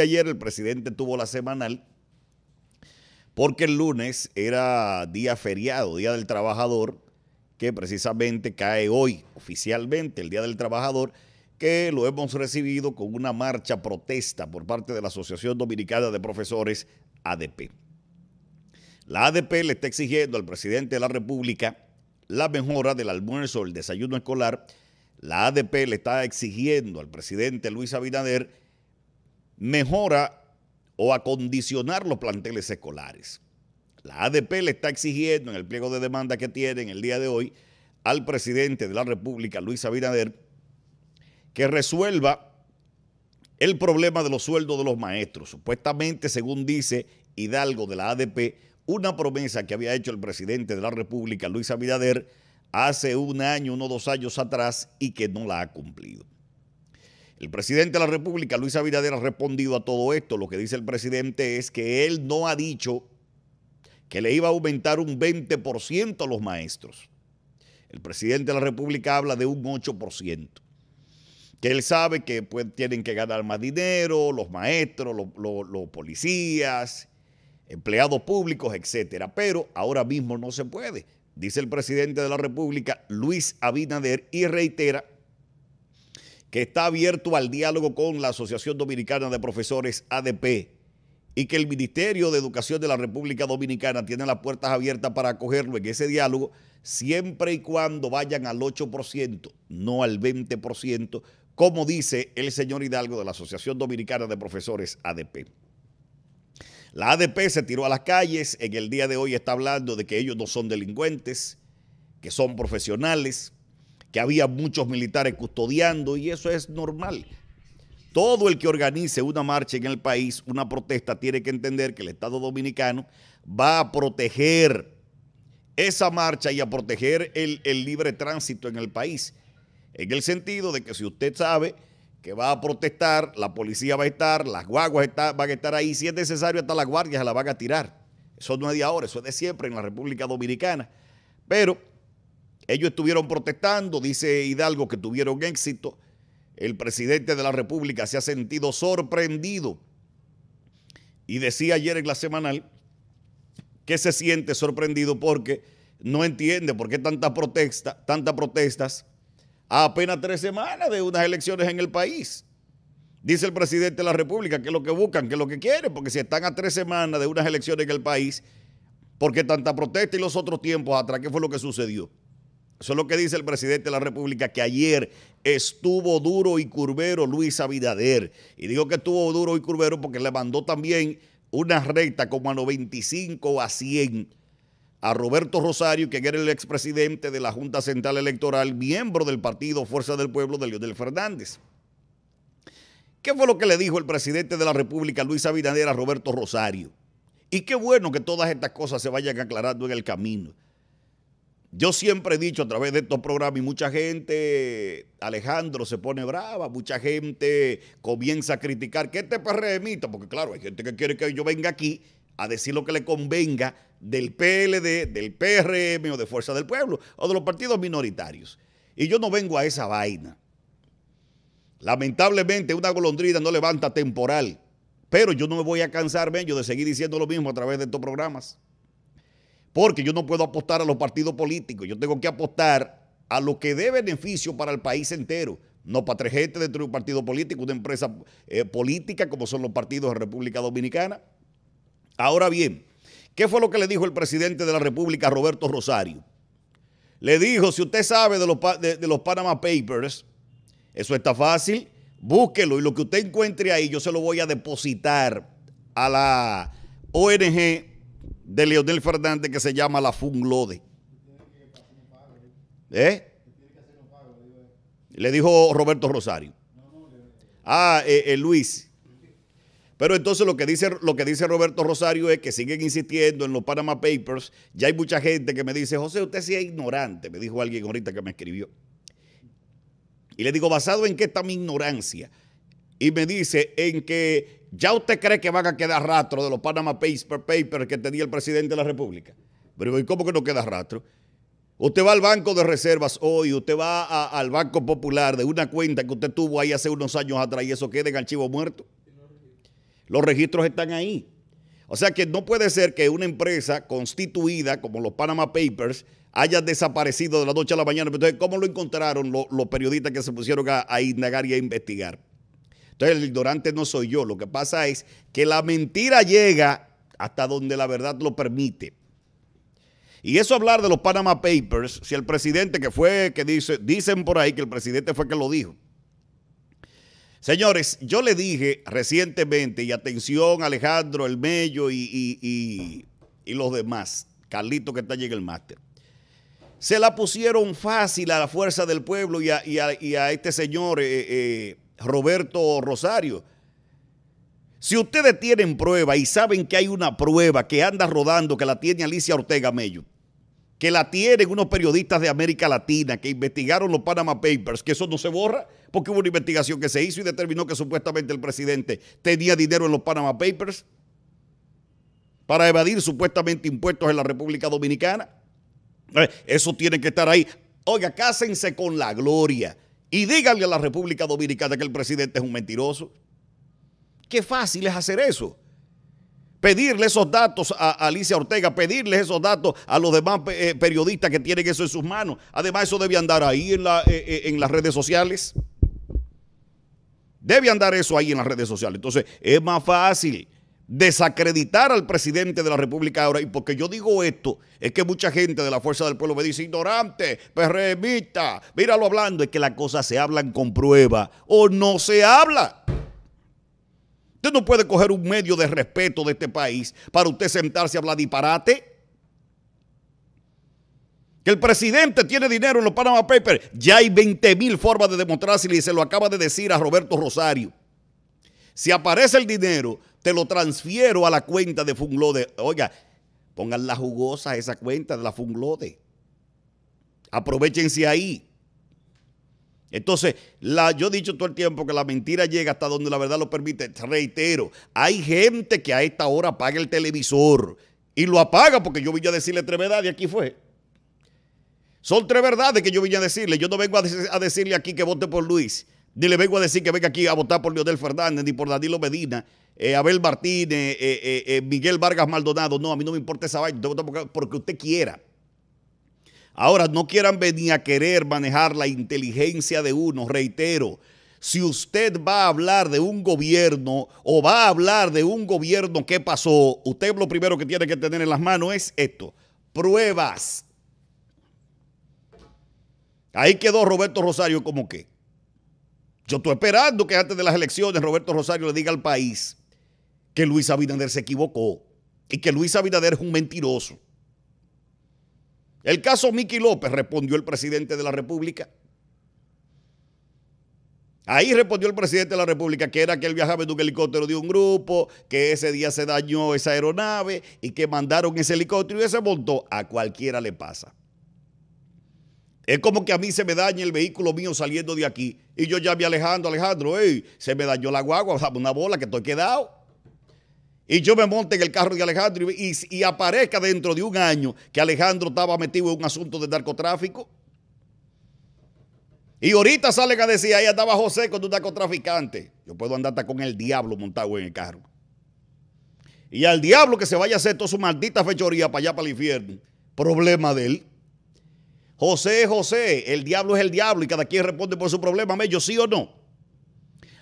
Ayer el presidente tuvo la semanal porque el lunes era día feriado, Día del Trabajador, que precisamente cae hoy oficialmente, el Día del Trabajador, que lo hemos recibido con una marcha protesta por parte de la Asociación Dominicana de Profesores, ADP. La ADP le está exigiendo al presidente de la República la mejora del almuerzo, el desayuno escolar. La ADP le está exigiendo al presidente Luis Abinader mejora o acondicionar los planteles escolares. La ADP le está exigiendo en el pliego de demanda que tiene en el día de hoy al presidente de la República, Luis Abinader, que resuelva el problema de los sueldos de los maestros. Supuestamente, según dice Hidalgo de la ADP, una promesa que había hecho el presidente de la República, Luis Abinader, hace un año, o dos años atrás y que no la ha cumplido. El presidente de la República, Luis Abinader, ha respondido a todo esto. Lo que dice el presidente es que él no ha dicho que le iba a aumentar un 20% a los maestros. El presidente de la República habla de un 8%. Que él sabe que pues, tienen que ganar más dinero, los maestros, los, los policías, empleados públicos, etcétera. Pero ahora mismo no se puede. Dice el presidente de la República, Luis Abinader, y reitera que está abierto al diálogo con la Asociación Dominicana de Profesores ADP y que el Ministerio de Educación de la República Dominicana tiene las puertas abiertas para acogerlo en ese diálogo siempre y cuando vayan al 8%, no al 20%, como dice el señor Hidalgo de la Asociación Dominicana de Profesores ADP. La ADP se tiró a las calles, en el día de hoy está hablando de que ellos no son delincuentes, que son profesionales, que había muchos militares custodiando y eso es normal. Todo el que organice una marcha en el país, una protesta, tiene que entender que el Estado Dominicano va a proteger esa marcha y a proteger el, libre tránsito en el país. En el sentido de que si usted sabe que va a protestar, la policía va a estar, las guaguas está, van a estar ahí, si es necesario hasta las guardias la van a tirar. Eso no es de ahora, eso es de siempre en la República Dominicana. Pero ellos estuvieron protestando, dice Hidalgo que tuvieron éxito. El presidente de la República se ha sentido sorprendido. Y decía ayer en la semanal que se siente sorprendido porque no entiende por qué tanta protesta, tantas protestas a apenas tres semanas de unas elecciones en el país. Dice el presidente de la República que es lo que buscan, que es lo que quieren, porque si están a tres semanas de unas elecciones en el país, ¿por qué tanta protesta y los otros tiempos atrás? ¿Qué fue lo que sucedió? Eso es lo que dice el presidente de la República, que ayer estuvo duro y curvero Luis Abinader. Y digo que estuvo duro y curvero porque le mandó también una recta como a 95 a 100 a Roberto Rosario, que era el expresidente de la Junta Central Electoral, miembro del partido Fuerza del Pueblo de Leonel Fernández. ¿Qué fue lo que le dijo el presidente de la República, Luis Abinader, a Roberto Rosario? Y qué bueno que todas estas cosas se vayan aclarando en el camino. Yo siempre he dicho a través de estos programas y mucha gente, Alejandro se pone brava, mucha gente comienza a criticar que este PRM, porque claro, hay gente que quiere que yo venga aquí a decir lo que le convenga del PLD, del PRM o de Fuerza del Pueblo o de los partidos minoritarios. Y yo no vengo a esa vaina. Lamentablemente una golondrina no levanta temporal, pero yo no me voy a cansar, yo de seguir diciendo lo mismo a través de estos programas porque yo no puedo apostar a los partidos políticos, yo tengo que apostar a lo que dé beneficio para el país entero, no para tres gente dentro de un partido político, una empresa eh, política como son los partidos de República Dominicana. Ahora bien, ¿qué fue lo que le dijo el presidente de la República, Roberto Rosario? Le dijo, si usted sabe de los, de los Panama Papers, eso está fácil, búsquelo y lo que usted encuentre ahí yo se lo voy a depositar a la ONG de Leonel Fernández que se llama la Funglode. ¿Eh? Le dijo Roberto Rosario. Ah, eh, eh, Luis. Pero entonces lo que, dice, lo que dice Roberto Rosario es que siguen insistiendo en los Panama Papers. Ya hay mucha gente que me dice, José, usted sí es ignorante, me dijo alguien ahorita que me escribió. Y le digo, ¿basado en qué está mi ignorancia? y me dice en que ya usted cree que van a quedar rastro de los Panama Papers que tenía el presidente de la República. Pero ¿y cómo que no queda rastro? Usted va al Banco de Reservas hoy, usted va al Banco Popular de una cuenta que usted tuvo ahí hace unos años atrás y eso queda en archivo muerto. Los registros están ahí. O sea que no puede ser que una empresa constituida como los Panama Papers haya desaparecido de la noche a la mañana. Entonces, ¿cómo lo encontraron los, periodistas que se pusieron a indagar y a investigar? Entonces el ignorante no soy yo. Lo que pasa es que la mentira llega hasta donde la verdad lo permite. Y eso hablar de los Panama Papers, si el presidente que fue, que dice, dicen por ahí que el presidente fue que lo dijo. Señores, yo le dije recientemente, y atención Alejandro, El Mello y, los demás, Carlito que está allí en el máster, se la pusieron fácil a la fuerza del pueblo y a, este señor eh, eh, Roberto Rosario. Si ustedes tienen prueba y saben que hay una prueba que anda rodando, que la tiene Alicia Ortega Mello, que la tienen unos periodistas de América Latina que investigaron los Panama Papers, que eso no se borra, porque hubo una investigación que se hizo y determinó que supuestamente el presidente tenía dinero en los Panama Papers para evadir supuestamente impuestos en la República Dominicana. Eh, eso tiene que estar ahí. Oiga, cásense con la gloria. Y díganle a la República Dominicana que el presidente es un mentiroso. Qué fácil es hacer eso. Pedirle esos datos a Alicia Ortega, pedirle esos datos a los demás eh, periodistas que tienen eso en sus manos. Además, eso debe andar ahí en, eh, eh, en las redes sociales. Debe andar eso ahí en las redes sociales. Entonces, es más fácil desacreditar al presidente de la República ahora. Y porque yo digo esto, es que mucha gente de la Fuerza del Pueblo me dice, ignorante, perremista, míralo hablando. Es que las cosas se hablan con prueba o no se habla. Usted no puede coger un medio de respeto de este país para usted sentarse a hablar disparate. Que el presidente tiene dinero en los Panama Papers. Ya hay 20 mil formas de demostrarse y se lo acaba de decir a Roberto Rosario. Si aparece el dinero, te lo transfiero a la cuenta de Funglode. Oiga, pongan la jugosa esa cuenta de la Funglode. Aprovechense ahí. Entonces, la, yo he dicho todo el tiempo que la mentira llega hasta donde la verdad lo permite. Reitero, hay gente que a esta hora apaga el televisor y lo apaga porque yo vine a decirle tres verdades y aquí fue. Son tres verdades que yo vine a decirle. Yo no vengo a, decirle aquí que vote por Luis ni le vengo a decir que venga aquí a votar por Leonel Fernández, ni por Danilo Medina, eh, Abel Martínez, eh, eh, Miguel Vargas Maldonado. No, a mí no me importa esa vaina, tengo porque usted quiera. Ahora, no quieran venir a querer manejar la inteligencia de uno, reitero. Si usted va a hablar de un gobierno o va a hablar de un gobierno que pasó, usted lo primero que tiene que tener en las manos es esto, pruebas. Ahí quedó Roberto Rosario como que. Yo estoy esperando que antes de las elecciones Roberto Rosario le diga al país que Luis Abinader se equivocó y que Luis Abinader es un mentiroso. El caso Miki López, respondió el presidente de la República. Ahí respondió el presidente de la República que era que él viajaba en un helicóptero de un grupo, que ese día se dañó esa aeronave y que mandaron ese helicóptero y ese montó. A cualquiera le pasa. Es como que a mí se me dañe el vehículo mío saliendo de aquí. Y yo ya a Alejandro, Alejandro, hey, se me dañó la guagua, una bola que estoy quedado. Y yo me monte en el carro de Alejandro y, y, aparezca dentro de un año que Alejandro estaba metido en un asunto de narcotráfico. Y ahorita sale que decía, ahí andaba José con un narcotraficante. Yo puedo andar hasta con el diablo montado en el carro. Y al diablo que se vaya a hacer toda su maldita fechoría para allá, para el infierno. Problema de él. José, José, el diablo es el diablo y cada quien responde por su problema, mello, sí o no.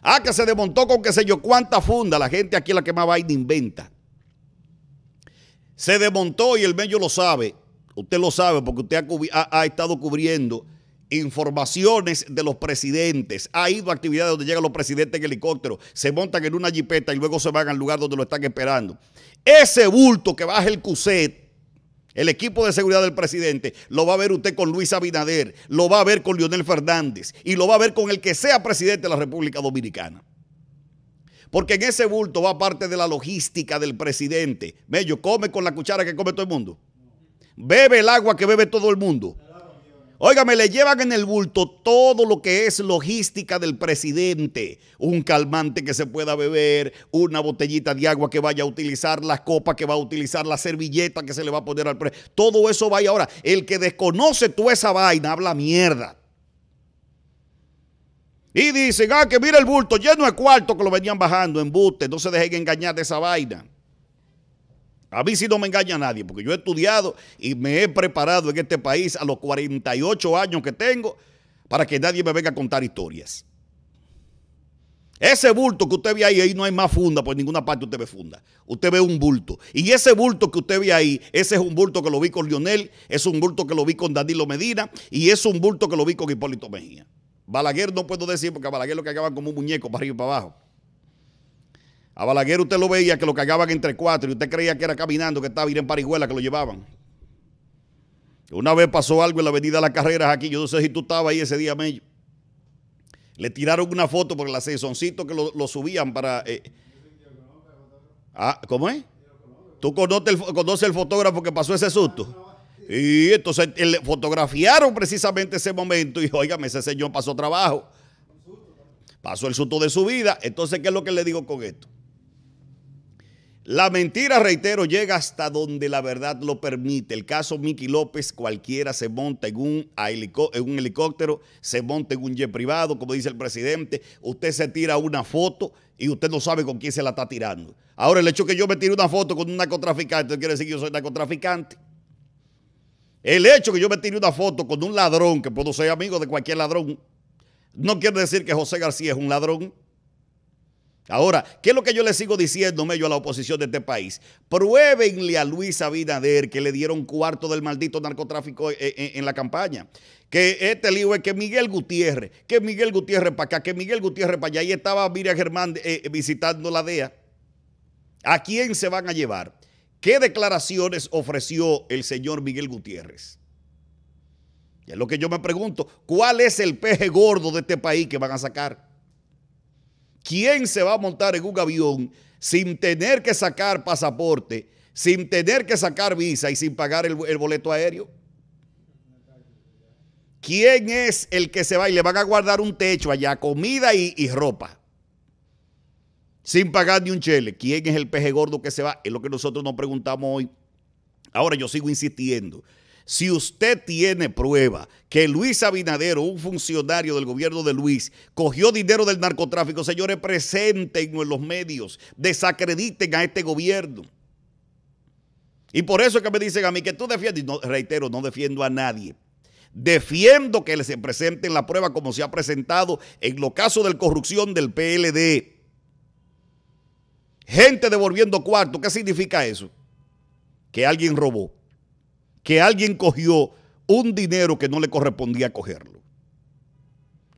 Ah, que se desmontó con qué sé yo cuánta funda. La gente aquí la que más vaina inventa. Se desmontó y el medio lo sabe. Usted lo sabe porque usted ha, ha estado cubriendo informaciones de los presidentes. Ha ido a actividades donde llegan los presidentes en helicóptero, se montan en una jipeta y luego se van al lugar donde lo están esperando. Ese bulto que baja el CUSET el equipo de seguridad del presidente lo va a ver usted con Luis Abinader, lo va a ver con Lionel Fernández y lo va a ver con el que sea presidente de la República Dominicana. Porque en ese bulto va parte de la logística del presidente. Mello, come con la cuchara que come todo el mundo. Bebe el agua que bebe todo el mundo. Óigame, le llevan en el bulto todo lo que es logística del presidente. Un calmante que se pueda beber, una botellita de agua que vaya a utilizar, las copas que va a utilizar, la servilleta que se le va a poner al presidente. Todo eso vaya ahora. El que desconoce tú esa vaina habla mierda. Y dicen, ah, que mira el bulto lleno de cuarto que lo venían bajando en buste. No se dejen engañar de esa vaina. A mí sí no me engaña nadie, porque yo he estudiado y me he preparado en este país a los 48 años que tengo para que nadie me venga a contar historias. Ese bulto que usted ve ahí, ahí no hay más funda, en pues ninguna parte usted ve funda. Usted ve un bulto. Y ese bulto que usted ve ahí, ese es un bulto que lo vi con Lionel, es un bulto que lo vi con Danilo Medina y es un bulto que lo vi con Hipólito Mejía. Balaguer no puedo decir porque Balaguer lo que acaba como un muñeco para arriba y para abajo. A Balaguer usted lo veía que lo cagaban entre cuatro y usted creía que era caminando, que estaba ir en Parihuela, que lo llevaban. Una vez pasó algo en la avenida Las Carreras aquí, yo no sé si tú estabas ahí ese día, Mello. Le tiraron una foto por el asesorcito que lo, subían para... Eh, ah, ¿Cómo es? ¿Tú conoces el, fotógrafo que pasó ese susto? Y entonces le fotografiaron precisamente ese momento y, oígame, ese señor pasó trabajo. Pasó el susto de su vida. Entonces, ¿qué es lo que le digo con esto? La mentira, reitero, llega hasta donde la verdad lo permite. El caso Miki López, cualquiera se monta en un, helicóptero, se monta en un jet privado, como dice el presidente. Usted se tira una foto y usted no sabe con quién se la está tirando. Ahora, el hecho que yo me tire una foto con un narcotraficante, quiere decir que yo soy narcotraficante. El hecho que yo me tire una foto con un ladrón, que puedo ser amigo de cualquier ladrón, no quiere decir que José García es un ladrón. Ahora, ¿qué es lo que yo le sigo diciendo, yo a la oposición de este país? Pruébenle a Luis Abinader que le dieron cuarto del maldito narcotráfico eh, eh, en, la campaña. Que este lío es que Miguel Gutiérrez, que Miguel Gutiérrez para acá, que Miguel Gutiérrez para allá. Ahí estaba Miriam Germán eh, visitando la DEA. ¿A quién se van a llevar? ¿Qué declaraciones ofreció el señor Miguel Gutiérrez? Y es lo que yo me pregunto. ¿Cuál es el peje gordo de este país que van a sacar? ¿Quién se va a montar en un avión sin tener que sacar pasaporte, sin tener que sacar visa y sin pagar el, boleto aéreo? ¿Quién es el que se va y le van a guardar un techo allá, comida y, y ropa? Sin pagar ni un chele. ¿Quién es el peje gordo que se va? Es lo que nosotros nos preguntamos hoy. Ahora yo sigo insistiendo. Si usted tiene prueba que Luis Abinadero, un funcionario del gobierno de Luis, cogió dinero del narcotráfico, señores, presentenlo en los medios, desacrediten a este gobierno. Y por eso es que me dicen a mí que tú defiendes, reitero, no defiendo a nadie. Defiendo que se presenten la prueba como se ha presentado en los casos de corrupción del PLD. Gente devolviendo cuarto, ¿qué significa eso? Que alguien robó que alguien cogió un dinero que no le correspondía cogerlo.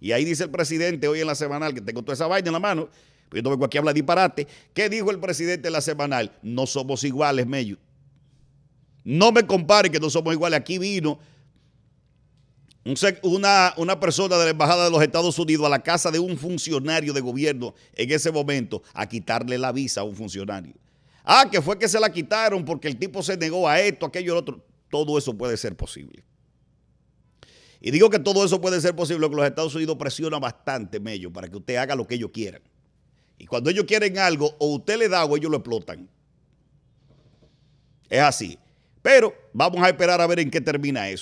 Y ahí dice el presidente hoy en la semanal, que tengo toda esa vaina en la mano, pero pues yo no vengo aquí a hablar disparate. ¿Qué dijo el presidente en la semanal? No somos iguales, Mello. No me compare que no somos iguales. Aquí vino una, una, persona de la Embajada de los Estados Unidos a la casa de un funcionario de gobierno en ese momento a quitarle la visa a un funcionario. Ah, que fue que se la quitaron porque el tipo se negó a esto, aquello, el otro todo eso puede ser posible. Y digo que todo eso puede ser posible porque los Estados Unidos presionan bastante, Mello, para que usted haga lo que ellos quieran. Y cuando ellos quieren algo, o usted le da o ellos lo explotan. Es así. Pero vamos a esperar a ver en qué termina eso.